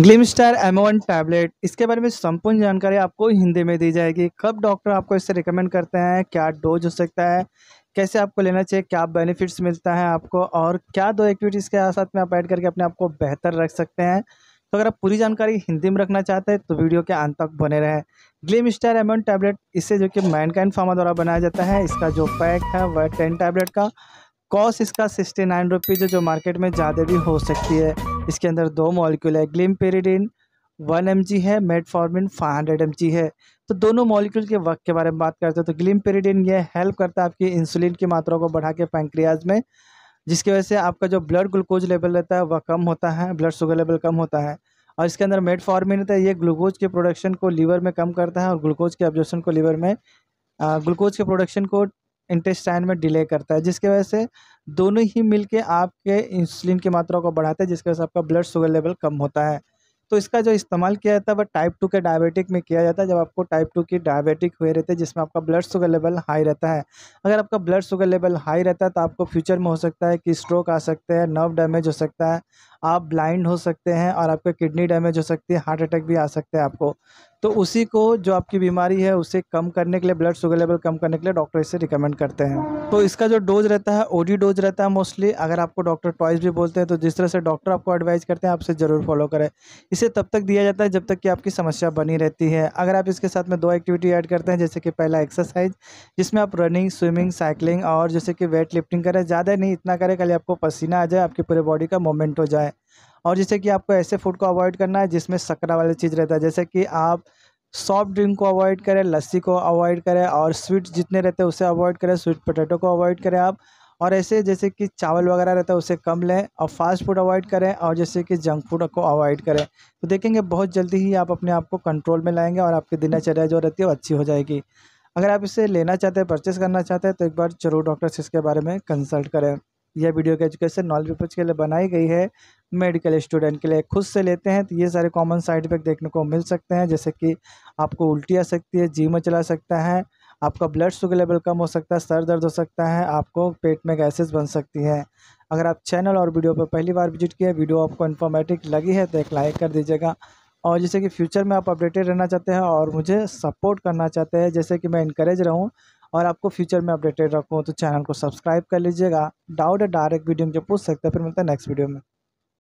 ग्लिमस्टार एमोन tablet इसके बारे में संपूर्ण जानकारी आपको हिंदी में दी जाएगी कब डॉक्टर आपको इससे रिकमेंड करते हैं क्या डोज हो सकता है कैसे आपको लेना चाहिए क्या बेनिफिट्स मिलता है आपको और क्या दो एक्टिविटीज़ के साथ में आप ऐड करके अपने आप को बेहतर रख सकते हैं तो अगर आप पूरी जानकारी हिंदी में रखना चाहते हैं तो वीडियो के अंत तक बने रहें ग्लिम स्टार एमोन टैबलेट इससे जो कि मैन कैन फार्मा द्वारा बनाया जाता है इसका जो पैक है वह टेन टैबलेट का कॉस्ट इसका सिक्सटी नाइन रुपीज़ जो मार्केट में ज़्यादा भी हो सकती है इसके अंदर दो मॉलिक्यूल है ग्लिम पेरिडिन वन एम है मेटफॉर्मिन फाइव हंड्रेड एम है तो दोनों मॉलिक्यूल के वक्त के बारे में बात करते हैं तो ग्लिम पेरिडिन ये हेल्प करता है आपकी इंसुलिन की मात्रा को बढ़ा के पैंक्रियाज में जिसकी वजह से आपका जो ब्लड ग्लूकोज लेवल रहता है वह कम होता है ब्लड शुगर लेवल कम होता है और इसके अंदर मेटफॉर्मिन होता है ये ग्लूकोज के प्रोडक्शन को लीवर में कम करता है और ग्लूकोज के ऑब्जॉर्शन को लीवर में ग्लूकोज के प्रोडक्शन को इंटेस्टाइन में डिले करता है जिसकी वजह से दोनों ही मिलके आपके इंसुलिन की मात्रा को बढ़ाते हैं जिसकी वजह से आपका ब्लड शुगर लेवल कम होता है तो इसका जो इस्तेमाल किया जाता है वह टाइप टू के डायबिटिक में किया जाता है जब आपको टाइप टू की डायबिटिक हुए रहते हैं जिसमें आपका ब्लड शुगर लेवल हाई रहता है अगर आपका ब्लड शुगर लेवल हाई रहता है तो आपको फ्यूचर में हो सकता है कि स्ट्रोक आ सकते हैं नर्व डैमेज हो सकता है आप ब्लाइंड हो सकते हैं और आपका किडनी डैमेज हो सकती है हार्ट अटैक भी आ सकते हैं आपको तो उसी को जो आपकी बीमारी है उसे कम करने के लिए ब्लड शुगर लेवल कम करने के लिए डॉक्टर इसे रिकमेंड करते हैं तो इसका जो डोज रहता है ओडी डोज रहता है मोस्टली अगर आपको डॉक्टर टॉइस भी बोलते हैं तो जिस तरह से डॉक्टर आपको एडवाइस करते हैं आपसे ज़रूर फॉलो करें इसे तब तक दिया जाता है जब तक कि आपकी समस्या बनी रहती है अगर आप इसके साथ में दो एक्टिविटी ऐड करते हैं जैसे कि पहला एक्सरसाइज जिसमें आप रनिंग स्विमिंग साइकिलिंग और जैसे कि वेट लिफ्टिंग करें ज़्यादा नहीं इतना करें खाली आपको पसीना आ जाए आपकी पूरे बॉडी का मूवमेंट हो जाए और जैसे कि आपको ऐसे फूड को अवॉइड करना है जिसमें सकरा वाली चीज़ रहता है जैसे कि आप सॉफ्ट ड्रिंक को अवॉइड करें लस्सी को अवॉइड करें और स्वीट जितने रहते हैं उसे अवॉइड करें स्वीट पोटैटो को अवॉइड करें आप और ऐसे जैसे कि चावल वगैरह रहता है उसे कम लें और फास्ट फूड अवॉइड करें और जैसे कि जंक फूड को अवॉइड करें तो देखेंगे बहुत जल्दी ही आप अपने आप को कंट्रोल में लाएंगे और आपकी दिनचर्या जो रहती है वो अच्छी हो जाएगी अगर आप इसे लेना चाहते हैं परचेस करना चाहते हैं तो एक बार जरूर डॉक्टर से इसके बारे में कंसल्ट करें यह वीडियो के एजुकेशन नॉलेज के लिए बनाई गई है मेडिकल स्टूडेंट के लिए खुद से लेते हैं तो ये सारे कॉमन साइड इफेक्ट देखने को मिल सकते हैं जैसे कि आपको उल्टी आ सकती है जीमा चला सकता है आपका ब्लड शुगर लेवल कम हो सकता है सर दर्द हो सकता है आपको पेट में गैसेस बन सकती हैं अगर आप चैनल और वीडियो पर पहली बार विजिट किया वीडियो आपको इन्फॉर्मेटिव लगी है तो एक लाइक कर दीजिएगा और जैसे कि फ्यूचर में आप अपडेटेड रहना चाहते हैं और मुझे सपोर्ट करना चाहते हैं जैसे कि मैं इंकरेज रहूँ और आपको फ्यूचर में अपडेटेड रखूँ तो चैनल को सब्सक्राइब कर लीजिएगा डाउट है डायरेक्ट वीडियो मुझे पूछ सकते हैं फिर मिलता है नेक्स्ट वीडियो में